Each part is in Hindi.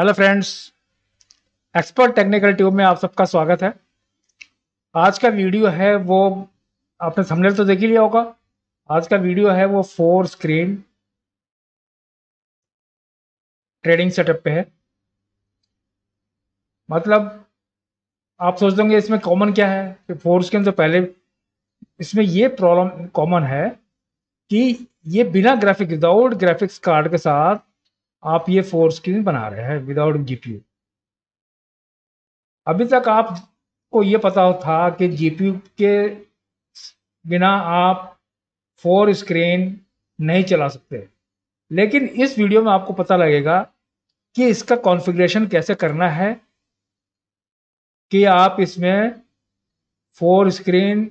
hello friends expert technical tube में आप सबका स्वागत है आज का वीडियो है वो आपने थंबनेल तो देख ही लिया होगा आज का वीडियो है वो फोर स्क्रीन ट्रेडिंग सेटअप पे है मतलब आप सोच देंगे इसमें कॉमन क्या है कि फोर स्क्रीन तो पहले इसमें ये प्रॉब्लम कॉमन है कि ये बिना ग्राफिक विदाउट ग्राफिक्स कार्ड के साथ आप ये फोर स्क्रीन बना रहे हैं विदाउट जीपीयू अभी तक आप को ये पता था कि जीपीयू के बिना आप फोर स्क्रीन नहीं चला सकते लेकिन इस वीडियो में आपको पता लगेगा कि इसका कॉन्फ़िगरेशन कैसे करना है कि आप इसमें फोर स्क्रीन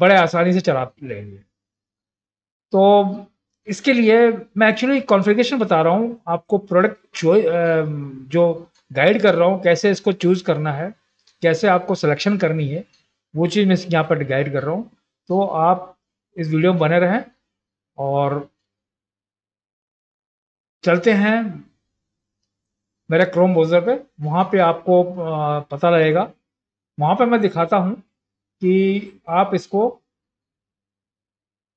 बड़े आसानी से चला लेंगे तो इसके लिए मैं एक्चुअली कॉन्फ़िगरेशन बता रहा हूँ आपको प्रोडक्ट जो गाइड कर रहा हूँ कैसे इसको चूज़ करना है कैसे आपको सिलेक्शन करनी है वो चीज़ मैं यहाँ पर गाइड कर रहा हूँ तो आप इस वीडियो में बने रहें और चलते हैं मेरे क्रोम ब्राउज़र पे वहाँ पे आपको पता लगेगा वहाँ पे मैं दिखाता हूँ कि आप इसको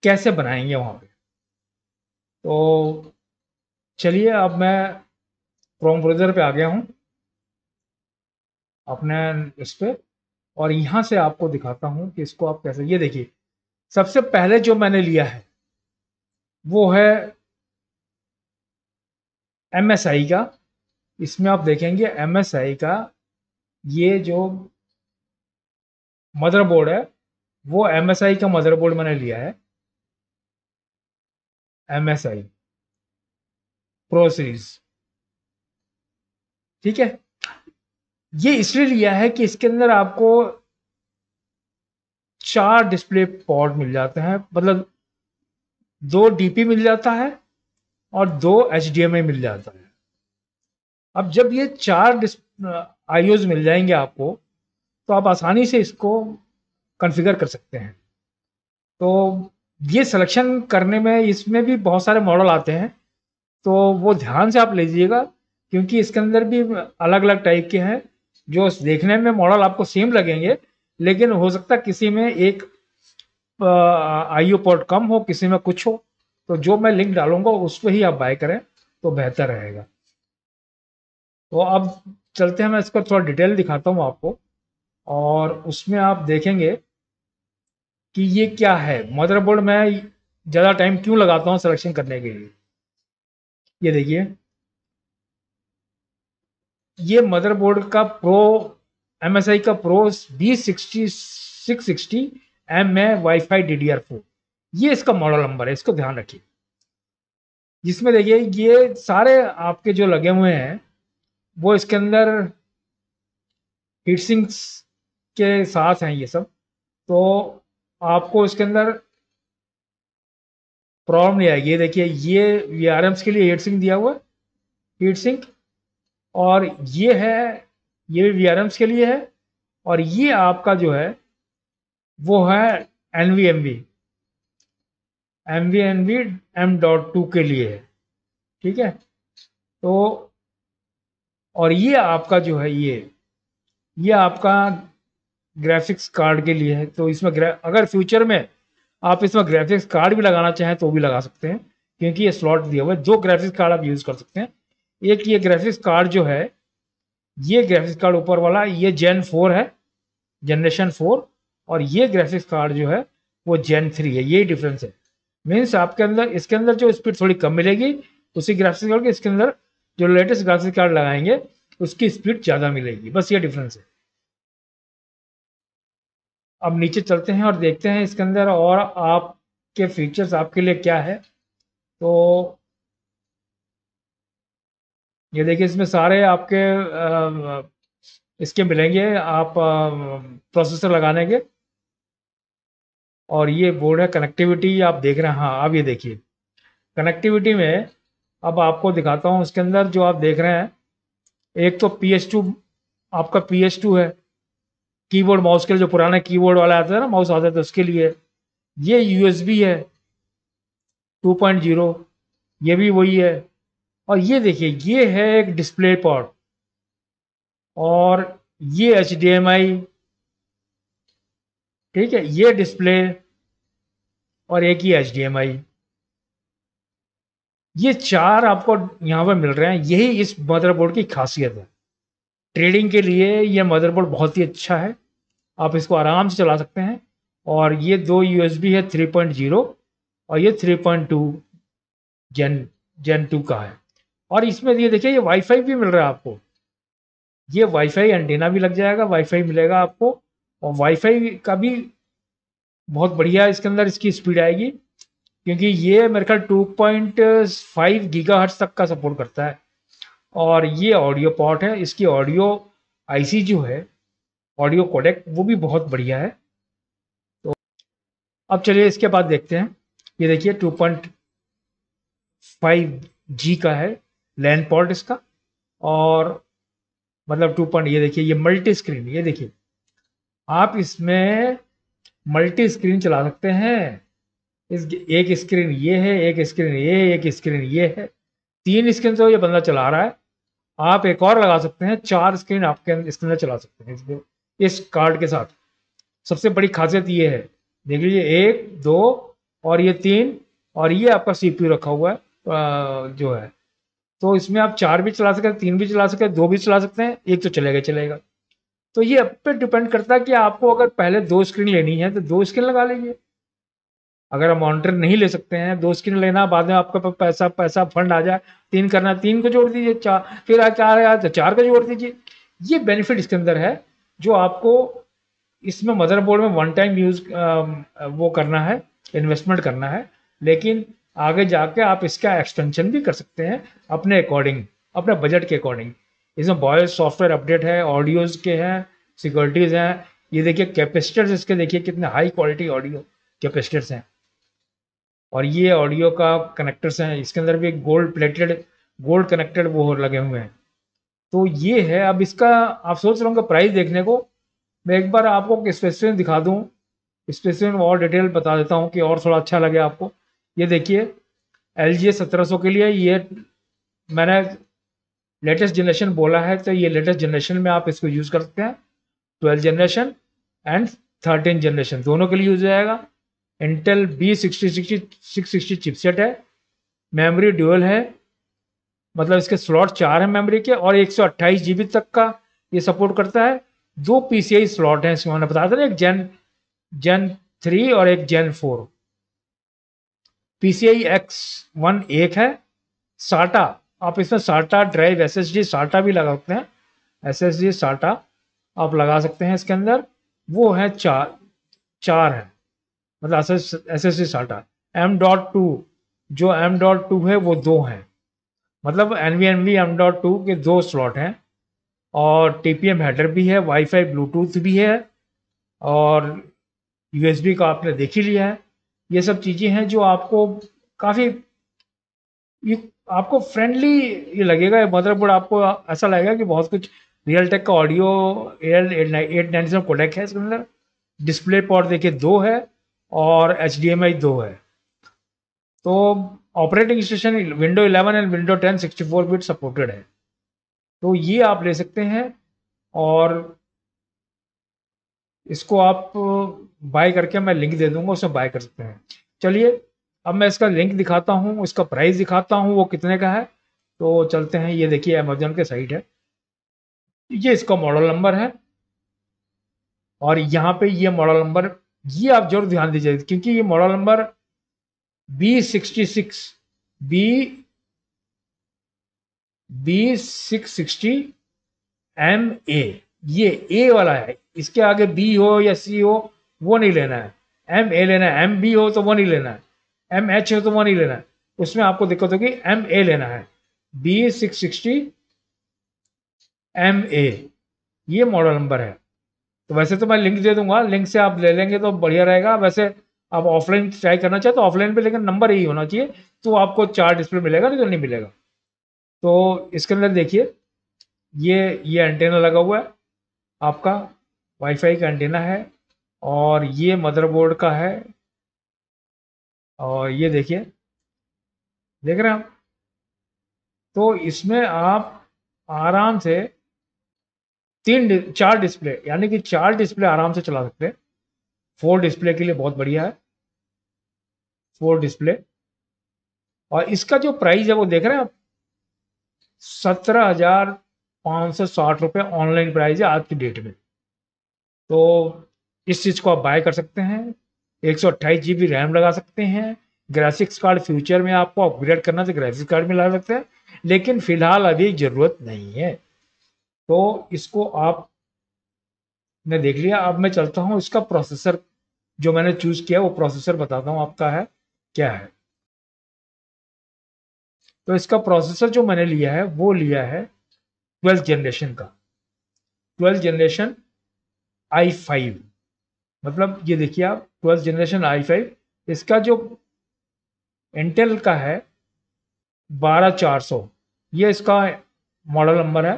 कैसे बनाएंगे वहाँ पे तो चलिए अब मैं क्रोम ब्राउज़र पे आ गया हूँ अपने इस पर और यहाँ से आपको दिखाता हूँ कि इसको आप कैसे ये देखिए सबसे पहले जो मैंने लिया है वो है एम एस आई का इसमें आप देखेंगे एम एस आई का ये जो मदरबोर्ड है वो एम एस आई का मदरबोर्ड मैंने लिया है एमएसआई प्रोसेस ठीक है ये इसलिए लिया है कि इसके अंदर आपको चार डिस्प्ले पॉड मिल जाते हैं मतलब दो डीपी मिल जाता है और दो एच मिल जाता है अब जब ये चार आईओज मिल जाएंगे आपको तो आप आसानी से इसको कॉन्फ़िगर कर सकते हैं तो ये सिलेक्शन करने में इसमें भी बहुत सारे मॉडल आते हैं तो वो ध्यान से आप लीजिएगा क्योंकि इसके अंदर भी अलग अलग टाइप के हैं जो देखने में मॉडल आपको सेम लगेंगे लेकिन हो सकता किसी में एक आई ओ पोर्ट कम हो किसी में कुछ हो तो जो मैं लिंक डालूंगा उस पर ही आप बाय करें तो बेहतर रहेगा तो अब चलते हैं मैं इसका थोड़ा डिटेल दिखाता हूँ आपको और उसमें आप देखेंगे कि ये क्या है मदरबोर्ड में ज़्यादा टाइम क्यों लगाता हूँ सिलेक्शन करने के लिए ये देखिए ये मदरबोर्ड का प्रो एम का pro B sixty six sixty M A wifi D D R four ये इसका मॉडल नंबर है इसको ध्यान रखिए जिसमें देखिए ये सारे आपके जो लगे हुए हैं वो इसके अंदर हीट सिंक्स के साथ हैं ये सब तो आपको इसके अंदर प्रॉब्लम नहीं आएगी ये देखिए ये वी के लिए हीट सिंक दिया हुआ है हीट सिंक और ये है ये भी वी के लिए है और ये आपका जो है वो है N V M V M V N V M dot two के लिए है ठीक है तो और ये आपका जो है ये ये आपका ग्राफिक्स कार्ड के लिए है तो इसमें अगर फ्यूचर में आप इसमें ग्राफिक्स कार्ड भी लगाना चाहें तो भी लगा सकते हैं क्योंकि ये स्लॉट दिया हुआ है दो ग्राफिक्स कार्ड आप यूज़ कर सकते हैं एक ये ग्राफिक्स कार्ड जो है ये ग्राफिक्स कार्ड ऊपर वाला ये जेन फोर है जनरेशन फोर और ये ग्राफिक्स कार्ड जो है वो जेन थ्री है यही डिफरेंस है मीन्स आपके अंदर इसके अंदर जो स्पीड थोड़ी कम मिलेगी उसी ग्राफिक्स कार्ड के इसके अंदर जो लेटेस्ट ग्राफिक्स कार्ड लगाएंगे उसकी स्पीड ज़्यादा मिलेगी बस ये डिफरेंस है अब नीचे चलते हैं और देखते हैं इसके अंदर और आपके फीचर्स आपके लिए क्या है तो ये देखिए इसमें सारे आपके इसके मिलेंगे आप प्रोसेसर लगाने के और ये बोर्ड है कनेक्टिविटी आप देख रहे हैं हाँ आप ये देखिए कनेक्टिविटी में अब आपको दिखाता हूँ उसके अंदर जो आप देख रहे हैं एक तो पी एच टू आपका पी एच टू है कीबोर्ड माउस के लिए जो पुराना कीबोर्ड वाला आता है ना माउस आता है तो उसके लिए ये यूएसबी है 2.0 ये भी वही है और ये देखिए ये है एक डिस्प्ले पॉट और ये एच ठीक है ये डिस्प्ले और एक ही एच ये चार आपको यहाँ पर मिल रहे हैं यही इस मदरबोर्ड की खासियत है ट्रेडिंग के लिए यह मदरबोर्ड बहुत ही अच्छा है आप इसको आराम से चला सकते हैं और ये दो यू है 3.0 और ये 3.2 जेन जेन टू का है और इसमें ये देखिए ये वाईफाई भी मिल रहा है आपको ये वाईफाई एंटेना भी लग जाएगा वाईफाई मिलेगा आपको और वाईफाई का भी बहुत बढ़िया इसके अंदर इसकी स्पीड आएगी क्योंकि ये मेरे ख्याल टू पॉइंट फाइव तक का सपोर्ट करता है और ये ऑडियो पॉट है इसकी ऑडियो आईसी जो है ऑडियो कोडेक वो भी बहुत बढ़िया है तो अब चलिए इसके बाद देखते हैं ये देखिए टू पॉइंट फाइव जी का है लैंड पॉट इसका और मतलब टू पॉइंट ये देखिए ये मल्टी स्क्रीन ये देखिए आप इसमें मल्टी स्क्रीन चला सकते हैं इस एक स्क्रीन ये है एक स्क्रीन ये है एक स्क्रीन ये है तीन स्क्रीन से ये बंदा चला रहा है आप एक और लगा सकते हैं चार स्क्रीन आपके इसके अंदर चला सकते हैं इस कार्ड के साथ सबसे बड़ी खासियत ये है देख लीजिए एक दो और ये तीन और ये आपका सीपीयू रखा हुआ है जो है तो इसमें आप चार भी चला सकते हैं तीन भी चला सकते हैं दो भी चला सकते हैं एक तो चलेगा चलेगा तो ये अब पे डिपेंड करता है कि आपको अगर पहले दो स्क्रीन लेनी है तो दो स्क्रीन लगा लीजिए अगर आप मॉनिटर नहीं ले सकते हैं दो स्क्रीन लेना बाद में आपके पास पैसा पैसा फंड आ जाए तीन करना तीन को जोड़ दीजिए चार फिर आ चार आ तो चार को जोड़ दीजिए ये बेनिफिट इसके अंदर है जो आपको इसमें मदरबोर्ड में वन टाइम यूज वो करना है इन्वेस्टमेंट करना है लेकिन आगे जाके आप इसका एक्सटेंशन भी कर सकते हैं अपने अकॉर्डिंग अपने बजट के अकॉर्डिंग इसमें बॉयज सॉफ्टवेयर अपडेट है ऑडियोज के हैं सिक्योरिटीज़ हैं ये देखिए कैपेसिटर्स इसके देखिए कितने हाई क्वालिटी ऑडियो कैपेसिटर्स हैं और ये ऑडियो का कनेक्टर्स हैं इसके अंदर भी गोल्ड प्लेटेड गोल्ड कनेक्टेड वो लगे हुए हैं तो ये है अब इसका आप सोच रहे होंगे प्राइस देखने को मैं एक बार आपको स्पेसिफिक दिखा दूँ स्पेसिफिक और डिटेल बता देता हूँ कि और थोड़ा अच्छा लगे आपको ये देखिए एल जी सत्रह के लिए ये मैंने लेटेस्ट जनरेशन बोला है तो ये लेटेस्ट जनरेशन में आप इसको यूज़ कर सकते हैं twelfth generation and thirteen generation दोनों के लिए यूज हो जाएगा Intel B sixty sixty six sixty chipset है मेमोरी ड्यूअल है मतलब इसके स्लॉट चार हैं मेमोरी के और एक सौ तक का ये सपोर्ट करता है दो पीसीआई स्लॉट हैं इसमें उन्होंने बताया था एक जेन जेन थ्री और एक gen four PCI X one एक है साटा आप इसमें साटा ड्राइव एसएसडी साटा भी लगा सकते हैं एसएसडी साटा आप लगा सकते हैं इसके अंदर वो है चार चार है मतलब एस एस हटा एम डॉट टू जो एम डॉट टू है वो दो हैं मतलब N V N V M dot two के दो स्लॉट हैं और टी पी एम हेडर भी है वाईफाई ब्लूटूथ भी है और यू एस बी का आपने देख ही लिया है ये सब चीज़ें हैं जो आपको काफ़ी ये आपको फ्रेंडली ये लगेगा मतलब आपको ऐसा लगेगा कि बहुत कुछ रियल टेक का audio L eight nine seven codec है इसके अंदर डिस्प्ले पॉट देखिए दो है और एच दो है तो operating station window 11 and window 10 64 bit supported है तो ये आप ले सकते हैं और इसको आप बाय करके मैं लिंक दे दूंगा उसमें बाय कर सकते हैं चलिए अब मैं इसका लिंक दिखाता हूँ इसका प्राइस दिखाता हूँ वो कितने का है तो चलते हैं ये देखिए अमेजोन के साइट है ये इसका मॉडल नंबर है और यहाँ पे ये मॉडल नंबर ये आप जरूर ध्यान दीजिए क्योंकि ये model number B sixty six B B six sixty M A ये ए वाला है इसके आगे बी हो या सी हो वो नहीं लेना है एम ए लेना है एम बी हो तो वो नहीं लेना है एम एच हो तो वो नहीं लेना है उसमें आपको दिक्कत होगी एम ए लेना है B six sixty M A ये मॉडल नंबर है तो वैसे तो मैं लिंक दे दूंगा लिंक से आप ले लेंगे तो बढ़िया रहेगा वैसे आप ऑफलाइन ट्राई करना चाहे तो ऑफलाइन पे लेकिन नंबर यही होना चाहिए तो आपको चार डिस्प्ले मिलेगा नहीं तो नहीं मिलेगा तो इसके अंदर देखिए ये ये एंटेना लगा हुआ है आपका वाईफाई का एंटेना है और ये मदरबोर्ड का है और ये देखिए देख रहे हैं आप तो इसमें आप आराम से तीन चार डिस्प्ले यानी कि चार डिस्प्ले आराम से चला सकते हैं फोर डिस्प्ले के लिए बहुत बढ़िया है फोर डिस्प्ले और इसका जो प्राइस है वो देख रहे हैं आप सत्रह हजार पाँच सौ साठ रुपये ऑनलाइन प्राइस है आज की डेट में तो इस चीज़ को आप बाय कर सकते हैं एक सौ अट्ठाईस जी बी रैम लगा सकते हैं ग्राफिक्स कार्ड फ्यूचर में आपको अपग्रेड करना तो ग्राफिक्स कार्ड में लगा सकते हैं लेकिन फिलहाल अभी ज़रूरत नहीं है तो इसको आप ने देख लिया अब मैं चलता हूँ इसका प्रोसेसर जो मैंने चूज किया वो प्रोसेसर बताता हूँ आपका है क्या है तो इसका प्रोसेसर जो मैंने लिया है वो लिया है ट्वेल्थ जनरेशन का ट्वेल्थ जनरेशन आई फाइव मतलब ये देखिए आप ट्वेल्थ जनरेशन आई फाइव इसका जो इंटेल का है बारह चार सौ ये इसका मॉडल नंबर है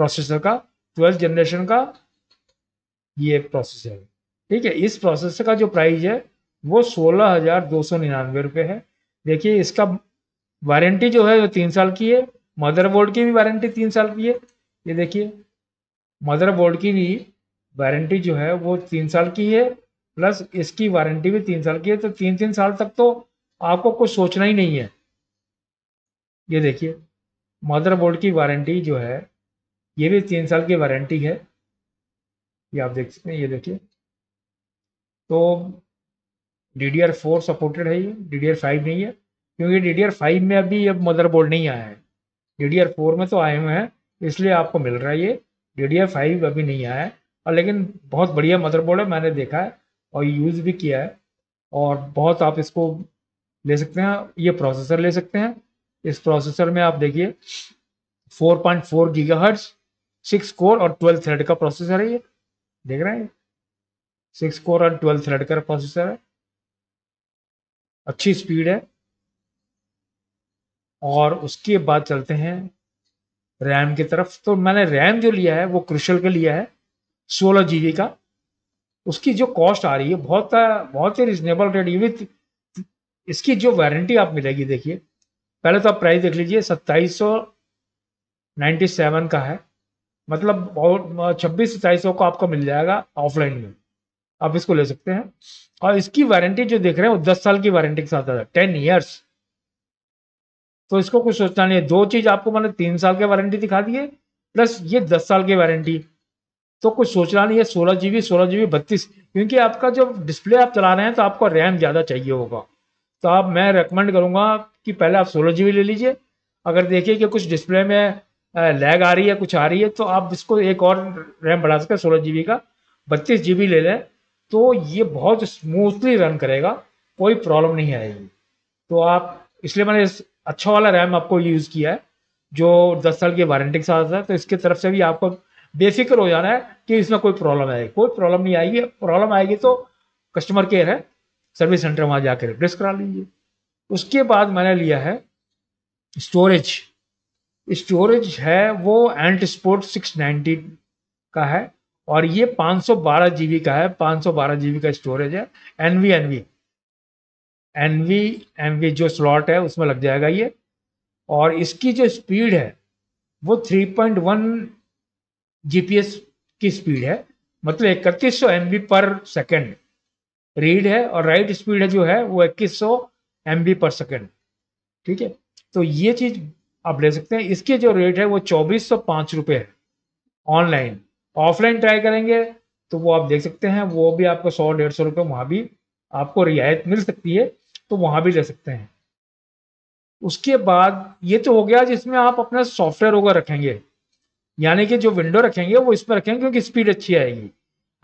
प्रोसेसर का ट्वेल्थ जनरेशन का ये प्रोसेसर है ठीक है इस प्रोसेसर का जो प्राइस है वो सोलह हजार दो सौ निन्यानवे रुपये है देखिए इसका वारंटी जो है वो तीन साल की है मदरबोर्ड की भी वारंटी तीन साल की है ये देखिए मदरबोर्ड की भी वारंटी जो है वो तीन साल की है प्लस इसकी वारंटी भी तीन साल की है तो तीन तीन साल तक तो आपको कुछ सोचना ही नहीं है ये देखिए मदरबोर्ड की वारंटी जो है ये भी तीन साल की वारंटी है ये आप देख सकते हैं ये देखिए तो D D R four supported है ये डी डी आर फाइव नहीं है क्योंकि डी डी आर फाइव में अभी अब मदरबोर्ड नहीं आया है डी डी फोर में तो आए हुए हैं इसलिए आपको मिल रहा है ये डी डी आर फाइव अभी नहीं आया है और लेकिन बहुत बढ़िया मदरबोर्ड है मैंने देखा है और यूज़ भी किया है और बहुत आप इसको ले सकते हैं ये प्रोसेसर ले सकते हैं इस प्रोसेसर में आप देखिए 4.4 गीगाहर्ट्ज़ सिक्स कोर और ट्वेल्थ थ्रेड का प्रोसेसर है ये देख रहे हैं सिक्स कोर और ट्वेल्थ थ्रेड का प्रोसेसर है अच्छी स्पीड है और उसके बाद चलते हैं रैम की तरफ तो मैंने रैम जो लिया है वो क्रिशल का लिया है सोलह जी का उसकी जो कॉस्ट आ रही है बहुत बहुत ही रिजनेबल रेट विथ इसकी जो वारंटी आप मिलेगी देखिए पहले तो आप प्राइस देख लीजिए सत्ताईस सौ नाइन्टी सेवन का है मतलब और छब्बीस सताईस सौ का आपको मिल जाएगा ऑफलाइन में आप इसको ले सकते हैं और इसकी वारंटी जो देख रहे हैं वो दस साल की वारंटी के साथ आता है टेन ईयर्स तो इसको कुछ सोचना नहीं है दो चीज आपको मैंने तीन साल की वारंटी दिखा दी है प्लस ये दस साल की वारंटी तो कुछ सोचना नहीं है सोलह जीबी सोलह जीबी बत्तीस क्योंकि आपका जो डिस्प्ले आप चला रहे हैं तो आपको रैम ज़्यादा चाहिए होगा तो आप मैं रिकमेंड करूंगा कि पहले आप सोलह जीबी ले लीजिए अगर देखिए कि कुछ डिस्प्ले में लैग आ रही है कुछ आ रही है तो आप इसको एक और रैम बढ़ा सकते हैं सोलह जी का बत्तीस जी ले लें तो ये बहुत स्मूथली रन करेगा कोई प्रॉब्लम नहीं आएगी तो आप इसलिए मैंने इस अच्छा वाला रैम आपको यूज़ किया है जो दस साल की वारंटी के साथ है तो इसके तरफ से भी आपको बेफिक्र हो जाना है कि इसमें कोई प्रॉब्लम आएगी कोई प्रॉब्लम नहीं आएगी प्रॉब्लम आएगी तो कस्टमर केयर है सर्विस सेंटर वहाँ जाकर रिप्लेस करा लीजिए उसके बाद मैंने लिया है स्टोरेज स्टोरेज है वो एंट स्पोर्ट सिक्स का है और ये 512 जीबी का है 512 जीबी का स्टोरेज है एनवी एनवी एनवी एनवी जो स्लॉट है उसमें लग जाएगा ये और इसकी जो स्पीड है वो 3.1 जीपीएस की स्पीड है मतलब इकतीस सौ एम पर सेकेंड रीड है और राइट स्पीड है जो है वो इक्कीस सौ एम पर सेकेंड ठीक है तो ये चीज़ आप ले सकते हैं इसके जो रेट है वो चौबीस सौ पांच रुपये है ऑनलाइन ऑफलाइन ट्राई करेंगे तो वो आप देख सकते हैं वो भी आपको सौ डेढ़ सौ रुपये वहाँ भी आपको रियायत मिल सकती है तो वहाँ भी ले सकते हैं उसके बाद ये तो हो गया जिसमें आप अपना सॉफ्टवेयर होगा रखेंगे यानी कि जो विंडो रखेंगे वो इस पर रखेंगे क्योंकि स्पीड अच्छी आएगी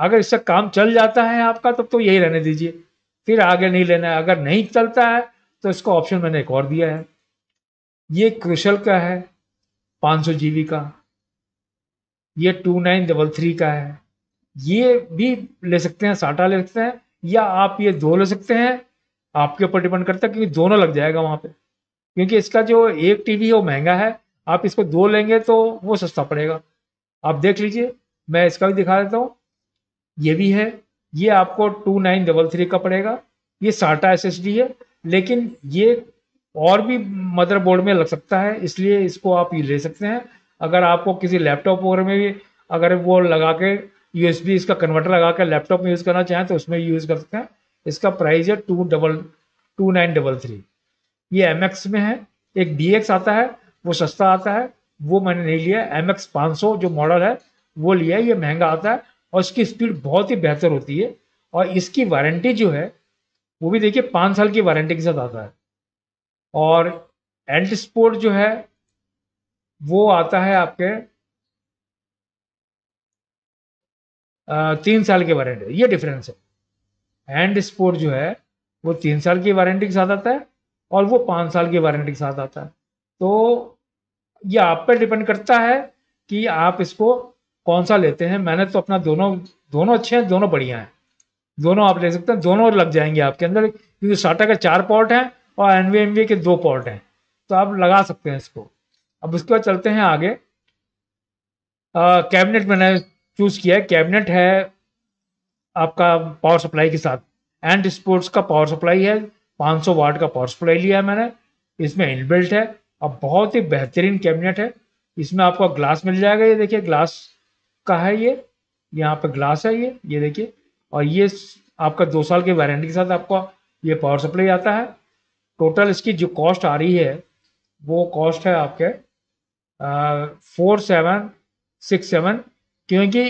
अगर इससे काम चल जाता है आपका तब तो यही रहने दीजिए फिर आगे नहीं लेना है अगर नहीं चलता है तो इसको ऑप्शन मैंने एक और दिया है ये क्रिशल का है 500 जीबी का ये टू नाइन डबल थ्री का है ये भी ले सकते हैं साटा ले सकते हैं या आप ये दो ले सकते हैं आपके ऊपर डिपेंड करता है क्योंकि दोनों लग जाएगा वहाँ पे क्योंकि इसका जो एक टीवी है वो महंगा है आप इसको दो लेंगे तो वो सस्ता पड़ेगा आप देख लीजिए मैं इसका भी दिखा देता हूँ ये भी है ये आपको टू नाइन डबल थ्री का पड़ेगा ये साटा एस है लेकिन ये और भी मदरबोर्ड में लग सकता है इसलिए इसको आप ले सकते हैं अगर आपको किसी लैपटॉप वगैरह में भी अगर वो लगा के यू इसका कन्वर्टर लगा के लैपटॉप में यूज़ करना चाहें तो उसमें यूज़ कर सकते हैं इसका प्राइस है two double two nine double three ये एम में है एक डी आता है वो सस्ता आता है वो मैंने नहीं लिया एम एक्स जो मॉडल है वो लिया ये महंगा आता है और इसकी स्पीड बहुत ही बेहतर होती है और इसकी वारंटी जो है वो भी देखिए पाँच साल की वारंटी के साथ आता है और एंड स्पोर्ट जो है वो आता है आपके तीन साल की वारंटी ये डिफरेंस है एंड स्पोर्ट जो है वो तीन साल की वारंटी के साथ आता है और वो पाँच साल की वारंटी के साथ आता है तो ये आप पर डिपेंड करता है कि आप इसको कौन सा लेते हैं मैंने तो अपना दोनों दोनों अच्छे हैं दोनों बढ़िया हैं दोनों आप ले सकते हैं दोनों लग जाएंगे आपके अंदर क्योंकि साटा के चार पॉट हैं और एन वी के दो पॉट हैं तो आप लगा सकते हैं इसको अब उसके बाद चलते हैं आगे कैबिनेट मैंने चूज़ किया है कैबिनेट है आपका पावर सप्लाई के साथ एंड स्पोर्ट्स का पावर सप्लाई है 500 वाट का पावर सप्लाई लिया है मैंने इसमें इनबिल्ट है और बहुत ही बेहतरीन कैबिनेट है इसमें आपको ग्लास मिल जाएगा ये देखिए ग्लास का है ये यहाँ पे ग्लास है ये ये देखिए और ये आपका दो साल के वारंटी के साथ आपको ये पावर सप्लाई आता है टोटल इसकी जो कॉस्ट आ रही है वो कॉस्ट है आपके फोर सेवन सिक्स सेवन क्योंकि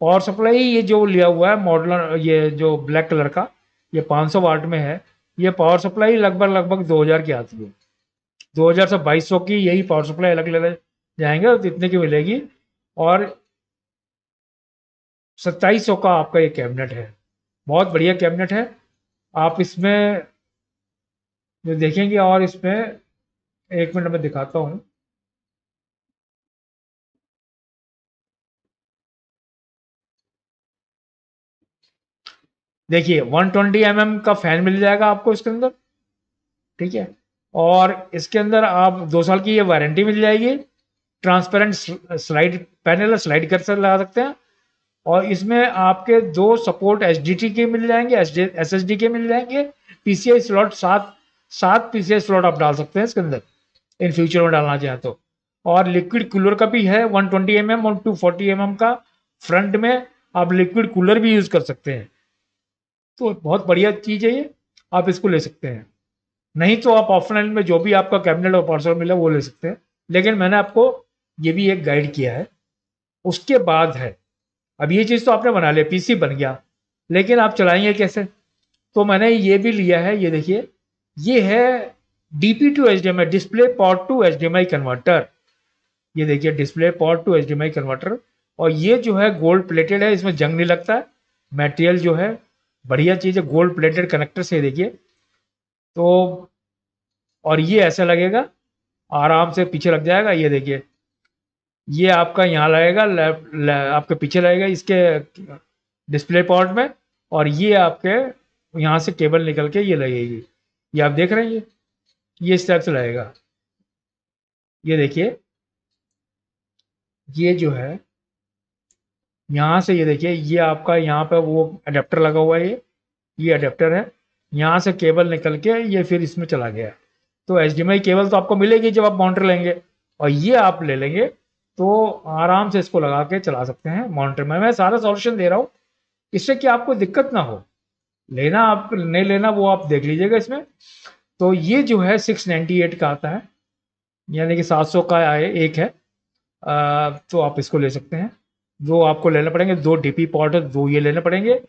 पावर सप्लाई ये जो लिया हुआ है मॉडल ये जो ब्लैक कलर का ये 500 सौ वाट में है ये पावर सप्लाई लगभग लगभग 2000 की आती है 2000 से 2200 की यही पावर सप्लाई अलग ले जाएंगे तो इतने की मिलेगी और 2700 का आपका ये कैबिनेट है बहुत बढ़िया कैबिनेट है आप इसमें जो देखेंगे और इसमें एक मिनट में दिखाता हूं देखिए 120 ट्वेंटी mm का फैन मिल जाएगा आपको इसके अंदर ठीक है और इसके अंदर आप दो साल की ये वारंटी मिल जाएगी transparent slide panel slide cursor लगा सकते हैं और इसमें आपके दो सपोर्ट एच के मिल जाएंगे एस एस के मिल जाएंगे पीसीआई स्लॉट सात सात पीसेस फ्लोट आप डाल सकते हैं इसके अंदर इन फ्यूचर में डालना चाहें तो और लिक्विड कूलर का भी है 120 ट्वेंटी mm और 240 फोर्टी mm का फ्रंट में आप लिक्विड कूलर भी यूज़ कर सकते हैं तो बहुत बढ़िया चीज़ है ये आप इसको ले सकते हैं नहीं तो आप ऑफलाइन में जो भी आपका कैबिनेट और पार्सल मिला वो ले सकते हैं लेकिन मैंने आपको ये भी एक गाइड किया है उसके बाद है अब ये चीज़ तो आपने बना लिया पीसी बन गया लेकिन आप चलाएंगे कैसे तो मैंने ये भी लिया है ये देखिए ये है DP to H D display port to H D converter ये देखिए display port to H D converter और ये जो है गोल्ड प्लेटेड है इसमें जंग नहीं लगता है जो है बढ़िया चीज़ है गोल्ड प्लेटेड कनेक्टर से देखिए तो और ये ऐसा लगेगा आराम से पीछे लग जाएगा ये देखिए ये आपका यहाँ लगेगा आपके पीछे लगेगा इसके डिस्प्ले पॉट में और ये आपके यहाँ से केबल निकल के ये लगेगी ये आप देख रहे हैं ये ये इस टाइप से लगेगा ये देखिए ये जो है यहाँ से ये देखिए ये आपका यहाँ पर वो अडेप्टर लगा हुआ है ये ये अडेप्टर है यहाँ से केबल निकल के ये फिर इसमें चला गया तो एच केबल तो आपको मिलेगी जब आप मॉनिटर लेंगे और ये आप ले लेंगे तो आराम से इसको लगा के चला सकते हैं मॉनिटर में मैं सारा सॉल्यूशन दे रहा हूँ इससे कि आपको दिक्कत ना हो लेना आप नहीं लेना वो आप देख लीजिएगा इसमें तो ये जो है 698 का आता है यानी कि 700 का आए एक है आ, तो आप इसको ले सकते हैं दो आपको लेना पड़ेंगे दो डीपी पॉट दो ये लेने पड़ेंगे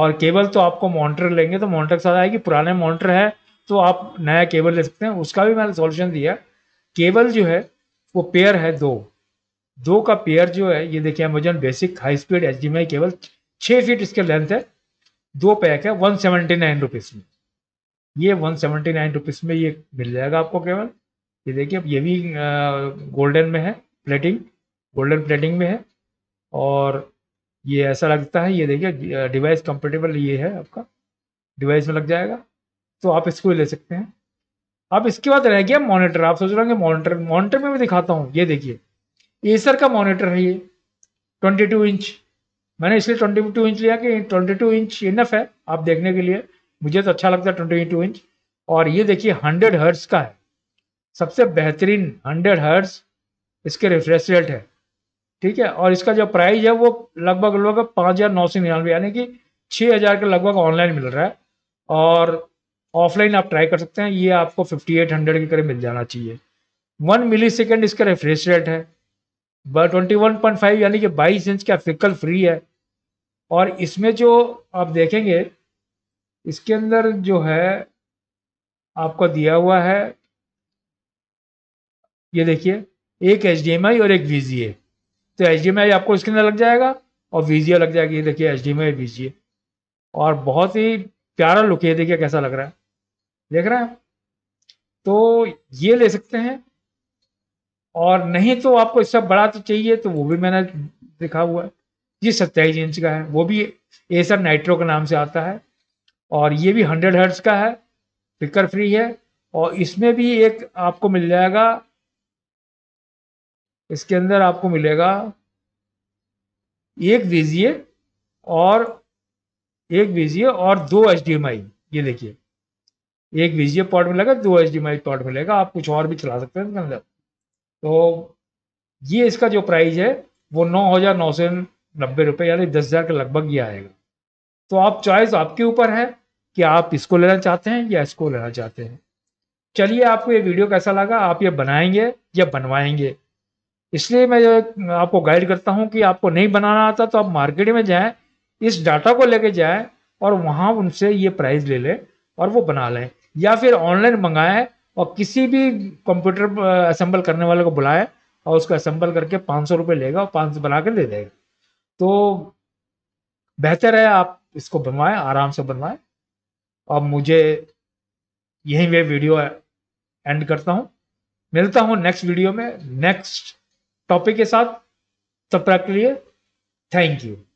और केबल तो आपको मॉनिटर लेंगे तो मॉनिटर के साथ आएगी पुराने मॉनिटर है तो आप नया केबल ले सकते हैं उसका भी मैंने सॉल्यूशन दिया केबल जो है वो पेयर है दो दो का पेयर जो है ये देखिए Amazon basic high speed H cable छः फीट इसके लेंथ है दो पैक है वन सेवेंटी नाइन रुपीज में ये वन सेवेंटी नाइन रुपीज में ये मिल जाएगा आपको केवल ये देखिए ये भी गोल्डन में है प्लेटिंग गोल्डन प्लेटिंग में है और ये ऐसा लगता है ये देखिए डिवाइस कंफर्टेबल ये है आपका डिवाइस में लग जाएगा तो आप इसको ले सकते हैं अब इसके बाद रह गया मॉनिटर आप सोच रहे होंगे मॉनिटर मॉनिटर में भी दिखाता हूँ ये देखिए एसर का मॉनिटर है ये 22 इंच मैंने इसलिए ट्वेंटी टू इंच लिया कि ट्वेंटी टू इंच इनफ है आप देखने के लिए मुझे तो अच्छा लगता है ट्वेंटी टू इंच और ये देखिए हंड्रेड हर्ट्स का है सबसे बेहतरीन हंड्रेड हर्ट्स इसके रिफ्रेश रेट है ठीक है और इसका जो प्राइस है वो लगभग लगभग पाँच हज़ार नौ सौ निन्यानवे यानी कि छः हज़ार के लगभग ऑनलाइन मिल रहा है और ऑफलाइन आप ट्राई कर सकते हैं ये आपको फिफ्टी एट हंड्रेड के करीब मिल जाना चाहिए वन मिली सेकेंड इसका रिफ्रेश रेट है ट्वेंटी वन पॉइंट फाइव यानी कि बाईस इंच का फिकल फ्री है और इसमें जो आप देखेंगे इसके अंदर जो है आपको दिया हुआ है ये देखिए एक एच और एक वी तो एच आपको इसके अंदर लग जाएगा और वी लग जाएगी ये देखिए एच डी एम और बहुत ही प्यारा लुक है देखिए कैसा लग रहा है देख रहे हैं तो ये ले सकते हैं और नहीं तो आपको इससे बड़ा तो चाहिए तो वो भी मैंने दिखा हुआ है ये सत्ताईस इंच का है वो भी एसर नाइट्रो के नाम से आता है और ये भी हंड्रेड हर्ट्स का है फिकर फ्री है और इसमें भी एक आपको मिल जाएगा इसके अंदर आपको मिलेगा एक दीजिए और एक दीजिए और दो एच ये देखिए एक बीजीए पॉट में दो एच डी पॉट मिलेगा आप कुछ और भी चला सकते हैं इसके अंदर तो ये इसका जो प्राइस है वो नौ हज़ार नौ सौ नब्बे रुपये यानी दस हज़ार के लगभग ये आएगा तो आप चॉइस आपके ऊपर है कि आप इसको लेना चाहते हैं या इसको लेना चाहते हैं चलिए आपको ये वीडियो कैसा लगा आप ये बनाएंगे या बनवाएंगे इसलिए मैं आपको गाइड करता हूँ कि आपको नहीं बनाना आता तो आप मार्केट में जाएँ इस डाटा को लेके जाएँ और वहाँ उनसे ये प्राइस ले लें और वो बना लें या फिर ऑनलाइन मंगाएं और किसी भी कंप्यूटर असेंबल करने वाले को बुलाया और उसको असेंबल करके पाँच सौ रुपये लेगा और पाँच सौ बना कर दे देगा तो बेहतर है आप इसको बनवाएं आराम से बनवाएं और मुझे यहीं वे वीडियो एंड करता हूँ मिलता हूँ नेक्स्ट वीडियो में नेक्स्ट टॉपिक के साथ तब तक के लिए थैंक यू